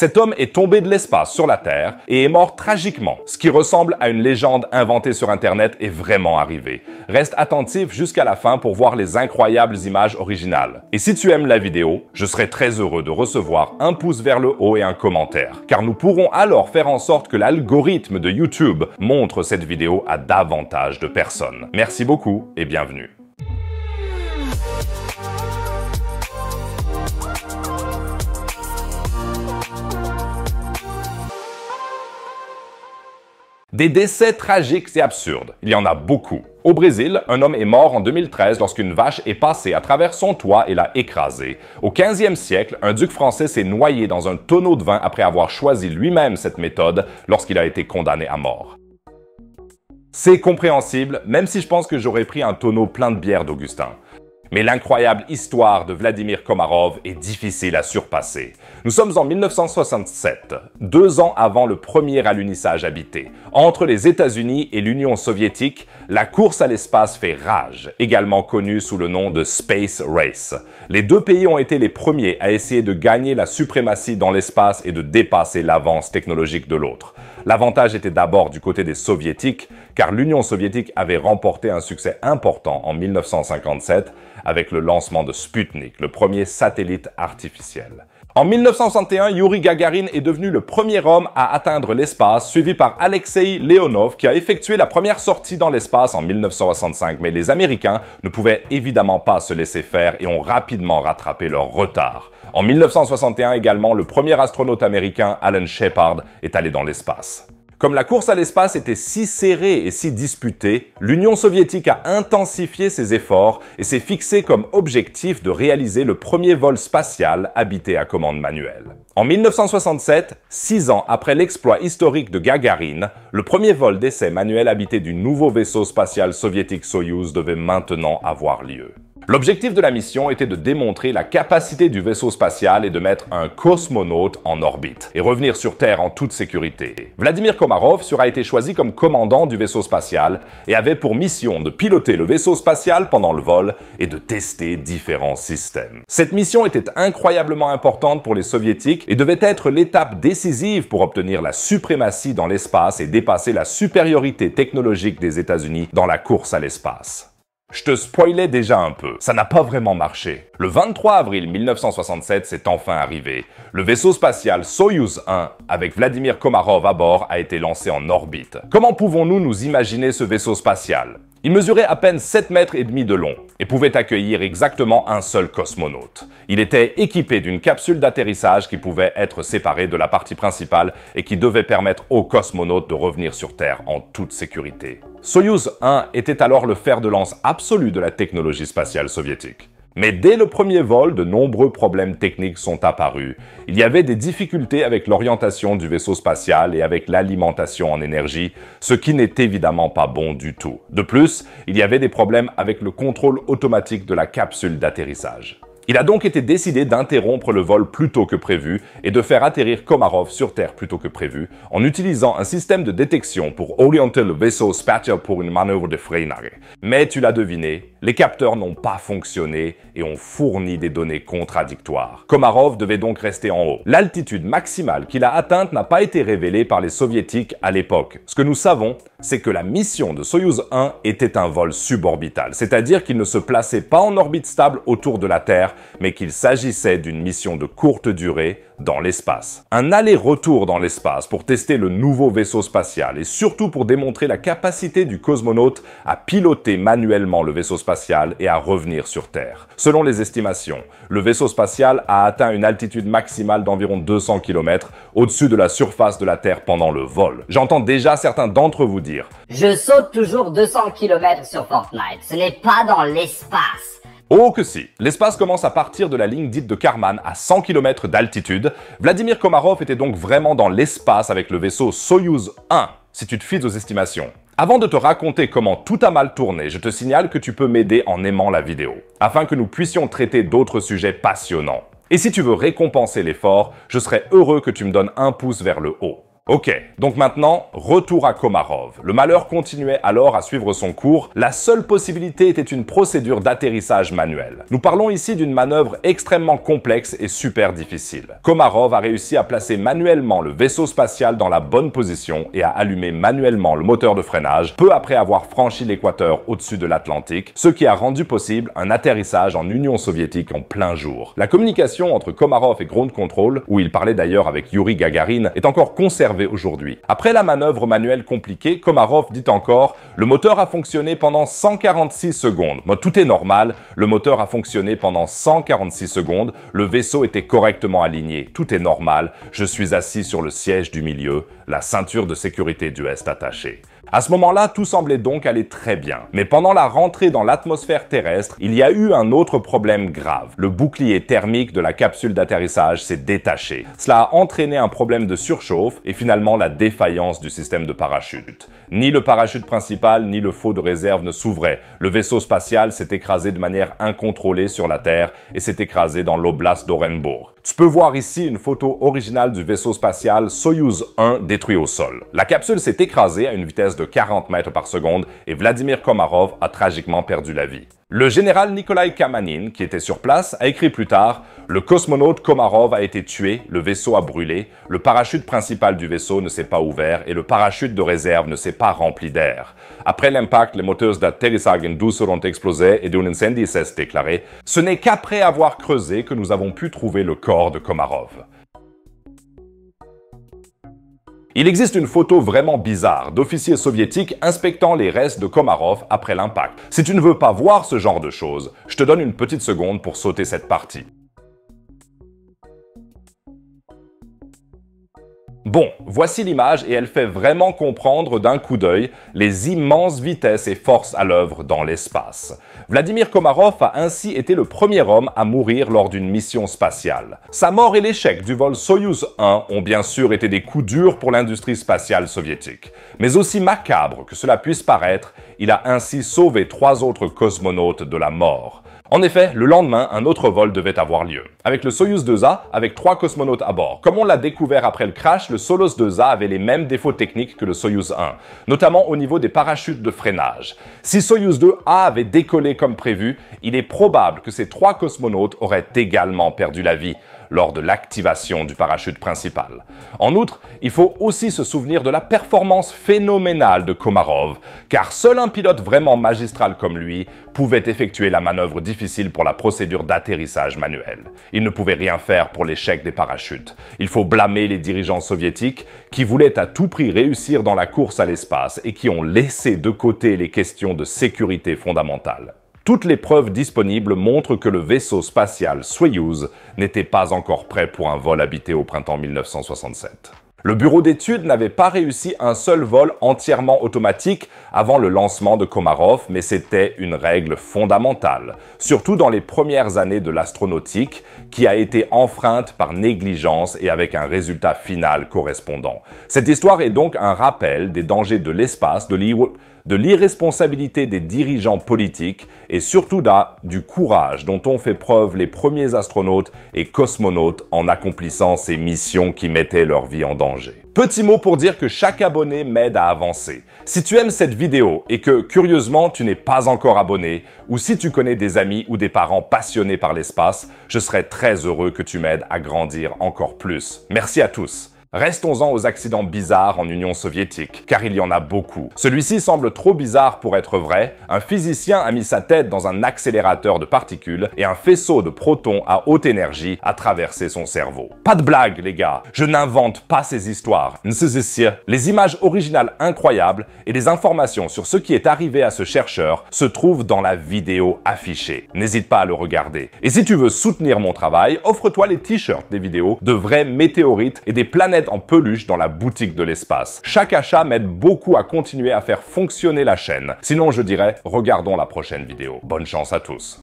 Cet homme est tombé de l'espace sur la Terre et est mort tragiquement. Ce qui ressemble à une légende inventée sur Internet est vraiment arrivé. Reste attentif jusqu'à la fin pour voir les incroyables images originales. Et si tu aimes la vidéo, je serai très heureux de recevoir un pouce vers le haut et un commentaire, car nous pourrons alors faire en sorte que l'algorithme de YouTube montre cette vidéo à davantage de personnes. Merci beaucoup et bienvenue. Des décès tragiques et absurdes, il y en a beaucoup. Au Brésil, un homme est mort en 2013 lorsqu'une vache est passée à travers son toit et l'a écrasé. Au 15e siècle, un duc français s'est noyé dans un tonneau de vin après avoir choisi lui-même cette méthode lorsqu'il a été condamné à mort. C'est compréhensible, même si je pense que j'aurais pris un tonneau plein de bière d'Augustin. Mais l'incroyable histoire de Vladimir Komarov est difficile à surpasser. Nous sommes en 1967, deux ans avant le premier alunissage habité. Entre les États-Unis et l'Union soviétique, la course à l'espace fait rage, également connue sous le nom de Space Race. Les deux pays ont été les premiers à essayer de gagner la suprématie dans l'espace et de dépasser l'avance technologique de l'autre. L'avantage était d'abord du côté des soviétiques, car l'Union soviétique avait remporté un succès important en 1957 avec le lancement de Sputnik, le premier satellite artificiel. En 1961, Yuri Gagarin est devenu le premier homme à atteindre l'espace, suivi par Alexei Leonov qui a effectué la première sortie dans l'espace en 1965. Mais les Américains ne pouvaient évidemment pas se laisser faire et ont rapidement rattrapé leur retard. En 1961 également, le premier astronaute américain, Alan Shepard, est allé dans l'espace. Comme la course à l'espace était si serrée et si disputée, l'Union soviétique a intensifié ses efforts et s'est fixé comme objectif de réaliser le premier vol spatial habité à commande manuelle. En 1967, six ans après l'exploit historique de Gagarine, le premier vol d'essai manuel habité du nouveau vaisseau spatial soviétique Soyuz devait maintenant avoir lieu. L'objectif de la mission était de démontrer la capacité du vaisseau spatial et de mettre un cosmonaute en orbite et revenir sur Terre en toute sécurité. Vladimir Komarov sera été choisi comme commandant du vaisseau spatial et avait pour mission de piloter le vaisseau spatial pendant le vol et de tester différents systèmes. Cette mission était incroyablement importante pour les soviétiques et devait être l'étape décisive pour obtenir la suprématie dans l'espace et dépasser la supériorité technologique des États-Unis dans la course à l'espace. Je te spoilais déjà un peu, ça n'a pas vraiment marché. Le 23 avril 1967, c'est enfin arrivé. Le vaisseau spatial Soyuz 1, avec Vladimir Komarov à bord, a été lancé en orbite. Comment pouvons-nous nous imaginer ce vaisseau spatial il mesurait à peine 7 mètres et demi de long et pouvait accueillir exactement un seul cosmonaute. Il était équipé d'une capsule d'atterrissage qui pouvait être séparée de la partie principale et qui devait permettre aux cosmonautes de revenir sur Terre en toute sécurité. Soyuz 1 était alors le fer de lance absolu de la technologie spatiale soviétique. Mais dès le premier vol, de nombreux problèmes techniques sont apparus. Il y avait des difficultés avec l'orientation du vaisseau spatial et avec l'alimentation en énergie, ce qui n'est évidemment pas bon du tout. De plus, il y avait des problèmes avec le contrôle automatique de la capsule d'atterrissage. Il a donc été décidé d'interrompre le vol plus tôt que prévu et de faire atterrir Komarov sur Terre plus tôt que prévu, en utilisant un système de détection pour orienter le vaisseau spatial pour une manœuvre de freinage. Mais tu l'as deviné, les capteurs n'ont pas fonctionné et ont fourni des données contradictoires. Komarov devait donc rester en haut. L'altitude maximale qu'il a atteinte n'a pas été révélée par les soviétiques à l'époque. Ce que nous savons, c'est que la mission de Soyuz 1 était un vol suborbital, c'est-à-dire qu'il ne se plaçait pas en orbite stable autour de la Terre, mais qu'il s'agissait d'une mission de courte durée dans l'espace. Un aller-retour dans l'espace pour tester le nouveau vaisseau spatial et surtout pour démontrer la capacité du cosmonaute à piloter manuellement le vaisseau spatial et à revenir sur Terre. Selon les estimations, le vaisseau spatial a atteint une altitude maximale d'environ 200 km au-dessus de la surface de la Terre pendant le vol. J'entends déjà certains d'entre vous dire « Je saute toujours 200 km sur Fortnite, ce n'est pas dans l'espace ». Oh que si L'espace commence à partir de la ligne dite de Karman à 100 km d'altitude. Vladimir Komarov était donc vraiment dans l'espace avec le vaisseau Soyuz 1, si tu te fies aux estimations. Avant de te raconter comment tout a mal tourné, je te signale que tu peux m'aider en aimant la vidéo, afin que nous puissions traiter d'autres sujets passionnants. Et si tu veux récompenser l'effort, je serais heureux que tu me donnes un pouce vers le haut. Ok, donc maintenant, retour à Komarov. Le malheur continuait alors à suivre son cours. La seule possibilité était une procédure d'atterrissage manuel. Nous parlons ici d'une manœuvre extrêmement complexe et super difficile. Komarov a réussi à placer manuellement le vaisseau spatial dans la bonne position et à allumer manuellement le moteur de freinage peu après avoir franchi l'équateur au-dessus de l'Atlantique, ce qui a rendu possible un atterrissage en Union soviétique en plein jour. La communication entre Komarov et Ground Control, où il parlait d'ailleurs avec Yuri Gagarin, est encore conservée aujourd'hui. Après la manœuvre manuelle compliquée, Komarov dit encore « Le moteur a fonctionné pendant 146 secondes. tout est normal. Le moteur a fonctionné pendant 146 secondes. Le vaisseau était correctement aligné. Tout est normal. Je suis assis sur le siège du milieu, la ceinture de sécurité du est attachée. » À ce moment-là, tout semblait donc aller très bien. Mais pendant la rentrée dans l'atmosphère terrestre, il y a eu un autre problème grave. Le bouclier thermique de la capsule d'atterrissage s'est détaché. Cela a entraîné un problème de surchauffe et finalement la défaillance du système de parachute. Ni le parachute principal ni le faux de réserve ne s'ouvraient. Le vaisseau spatial s'est écrasé de manière incontrôlée sur la Terre et s'est écrasé dans l'oblast d'Orenbourg. Tu peux voir ici une photo originale du vaisseau spatial Soyuz 1 détruit au sol. La capsule s'est écrasée à une vitesse de 40 mètres par seconde et Vladimir Komarov a tragiquement perdu la vie. Le général Nikolai Kamanin, qui était sur place, a écrit plus tard Le cosmonaute Komarov a été tué, le vaisseau a brûlé, le parachute principal du vaisseau ne s'est pas ouvert et le parachute de réserve ne s'est pas rempli d'air. Après l'impact, les moteurs d'atterrissage 12 ont explosé et d'un incendie s'est déclaré. Ce n'est qu'après avoir creusé que nous avons pu trouver le corps de Komarov. Il existe une photo vraiment bizarre d'officiers soviétiques inspectant les restes de Komarov après l'impact. Si tu ne veux pas voir ce genre de choses, je te donne une petite seconde pour sauter cette partie. Bon, voici l'image et elle fait vraiment comprendre d'un coup d'œil les immenses vitesses et forces à l'œuvre dans l'espace. Vladimir Komarov a ainsi été le premier homme à mourir lors d'une mission spatiale. Sa mort et l'échec du vol Soyuz 1 ont bien sûr été des coups durs pour l'industrie spatiale soviétique. Mais aussi macabre que cela puisse paraître, il a ainsi sauvé trois autres cosmonautes de la mort. En effet, le lendemain, un autre vol devait avoir lieu, avec le Soyuz 2A, avec trois cosmonautes à bord. Comme on l'a découvert après le crash, le Solos 2A avait les mêmes défauts techniques que le Soyuz 1, notamment au niveau des parachutes de freinage. Si Soyuz 2A avait décollé comme prévu, il est probable que ces trois cosmonautes auraient également perdu la vie lors de l'activation du parachute principal. En outre, il faut aussi se souvenir de la performance phénoménale de Komarov, car seul un pilote vraiment magistral comme lui pouvait effectuer la manœuvre difficile pour la procédure d'atterrissage manuel. Il ne pouvait rien faire pour l'échec des parachutes. Il faut blâmer les dirigeants soviétiques qui voulaient à tout prix réussir dans la course à l'espace et qui ont laissé de côté les questions de sécurité fondamentales. Toutes les preuves disponibles montrent que le vaisseau spatial Soyuz n'était pas encore prêt pour un vol habité au printemps 1967. Le bureau d'études n'avait pas réussi un seul vol entièrement automatique avant le lancement de Komarov, mais c'était une règle fondamentale, surtout dans les premières années de l'astronautique, qui a été enfreinte par négligence et avec un résultat final correspondant. Cette histoire est donc un rappel des dangers de l'espace, de l'irresponsabilité des dirigeants politiques et surtout du courage dont ont fait preuve les premiers astronautes et cosmonautes en accomplissant ces missions qui mettaient leur vie en danger. Petit mot pour dire que chaque abonné m'aide à avancer. Si tu aimes cette vidéo et que, curieusement, tu n'es pas encore abonné, ou si tu connais des amis ou des parents passionnés par l'espace, je serais très heureux que tu m'aides à grandir encore plus. Merci à tous. Restons-en aux accidents bizarres en Union soviétique, car il y en a beaucoup. Celui-ci semble trop bizarre pour être vrai. Un physicien a mis sa tête dans un accélérateur de particules et un faisceau de protons à haute énergie a traversé son cerveau. Pas de blague, les gars. Je n'invente pas ces histoires. Les images originales incroyables et les informations sur ce qui est arrivé à ce chercheur se trouvent dans la vidéo affichée. N'hésite pas à le regarder. Et si tu veux soutenir mon travail, offre-toi les t-shirts des vidéos de vrais météorites et des planètes en peluche dans la boutique de l'espace. Chaque achat m'aide beaucoup à continuer à faire fonctionner la chaîne. Sinon, je dirais, regardons la prochaine vidéo. Bonne chance à tous.